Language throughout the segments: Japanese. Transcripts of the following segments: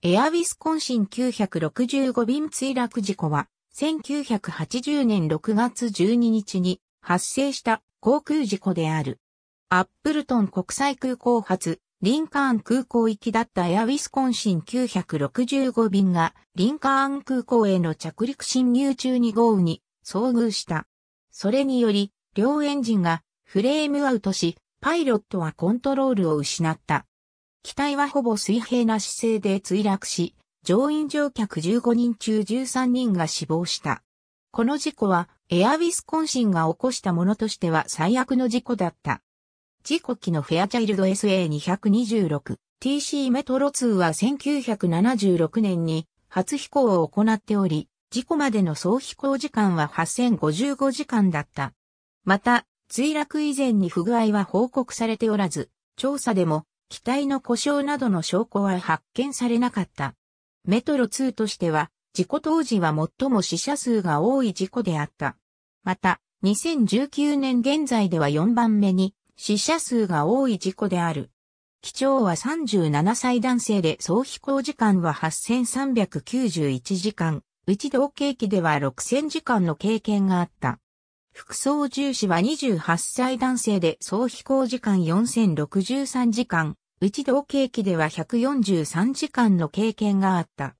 エアウィスコンシン965便墜落事故は、1980年6月12日に発生した航空事故である。アップルトン国際空港発、リンカーン空港行きだったエアウィスコンシン965便が、リンカーン空港への着陸侵入中に豪雨に遭遇した。それにより、両エンジンがフレームアウトし、パイロットはコントロールを失った。機体はほぼ水平な姿勢で墜落し、乗員乗客15人中13人が死亡した。この事故は、エアウィスコンシンが起こしたものとしては最悪の事故だった。事故機のフェアチャイルド SA226、TC メトロ2は1976年に初飛行を行っており、事故までの総飛行時間は8055時間だった。また、墜落以前に不具合は報告されておらず、調査でも機体の故障などの証拠は発見されなかった。メトロ2としては、事故当時は最も死者数が多い事故であった。また、2019年現在では4番目に死者数が多い事故である。機長は37歳男性で総飛行時間は8391時間、うち同型機では6000時間の経験があった。副操縦士は28歳男性で総飛行時間4063時間、内同景気では143時間の経験があった。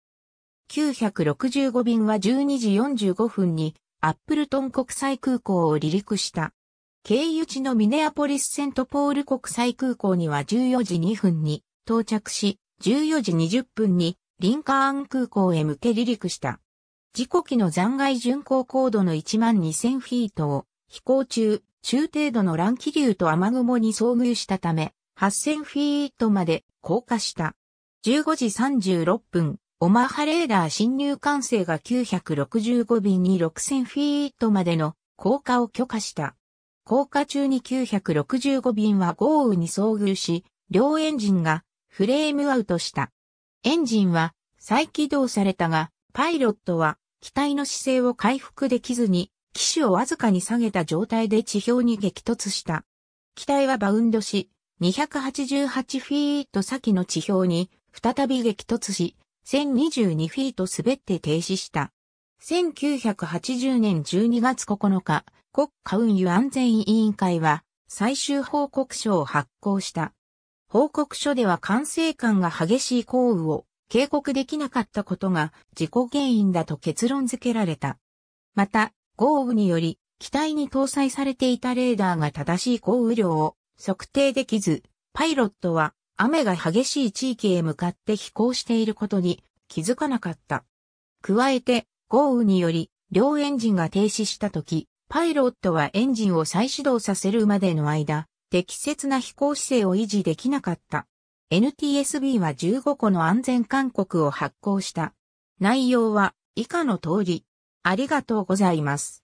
965便は12時45分にアップルトン国際空港を離陸した。経由地のミネアポリスセントポール国際空港には14時2分に到着し、14時20分にリンカーン空港へ向け離陸した。事故機の残骸巡航高度の12000フィートを飛行中、中程度の乱気流と雨雲に遭遇したため、8000フィートまで降下した。15時36分、オマハレーダー侵入管制が965便に6000フィートまでの降下を許可した。降下中に965便は豪雨に遭遇し、両エンジンがフレームアウトした。エンジンは再起動されたが、パイロットは機体の姿勢を回復できずに、機種をわずかに下げた状態で地表に激突した。機体はバウンドし、288フィート先の地表に再び激突し、1022フィート滑って停止した。1980年12月9日、国家運輸安全委員会は最終報告書を発行した。報告書では管制官が激しい降雨を警告できなかったことが事故原因だと結論付けられた。また、豪雨により機体に搭載されていたレーダーが正しい降雨量を測定できず、パイロットは雨が激しい地域へ向かって飛行していることに気づかなかった。加えて、豪雨により両エンジンが停止した時、パイロットはエンジンを再始動させるまでの間、適切な飛行姿勢を維持できなかった。NTSB は15個の安全勧告を発行した。内容は以下の通り。ありがとうございます。